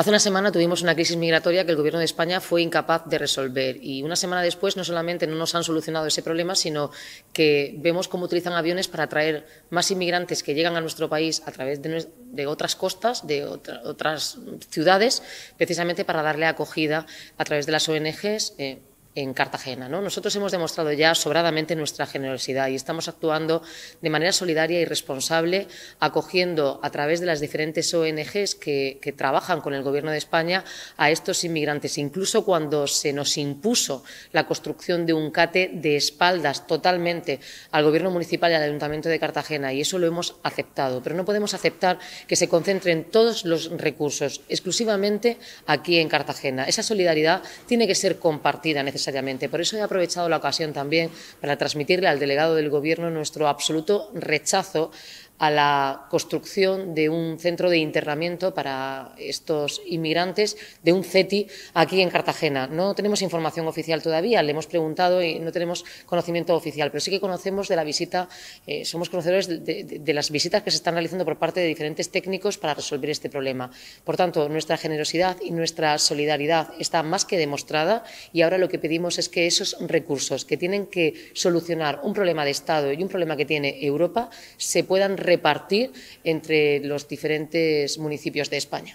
Hace una semana tuvimos una crisis migratoria que el Gobierno de España fue incapaz de resolver y una semana después no solamente no nos han solucionado ese problema, sino que vemos cómo utilizan aviones para atraer más inmigrantes que llegan a nuestro país a través de, otras costas, de otras ciudades, precisamente para darle acogida a través de las ONGs. Eh, en Cartagena. ¿no? Nosotros hemos demostrado ya sobradamente nuestra generosidad y estamos actuando de manera solidaria y responsable, acogiendo a través de las diferentes ONGs que, trabajan con el Gobierno de España a estos inmigrantes. Incluso cuando se nos impuso la construcción de un CATE de espaldas totalmente al Gobierno municipal y al Ayuntamiento de Cartagena, y eso lo hemos aceptado. Pero no podemos aceptar que se concentren todos los recursos exclusivamente aquí en Cartagena. Esa solidaridad tiene que ser compartida por eso he aprovechado la ocasión también para transmitirle al delegado del Gobierno nuestro absoluto rechazo a la construcción de un centro de internamiento para estos inmigrantes, de un CETI aquí en Cartagena. No tenemos información oficial todavía, le hemos preguntado y no tenemos conocimiento oficial, pero sí que conocemos de la visita, eh, somos conocedores de, las visitas que se están realizando por parte de diferentes técnicos para resolver este problema. Por tanto, nuestra generosidad y nuestra solidaridad está más que demostrada y ahora lo que pedimos es que esos recursos que tienen que solucionar un problema de Estado y un problema que tiene Europa se puedan repartir entre los diferentes municipios de España.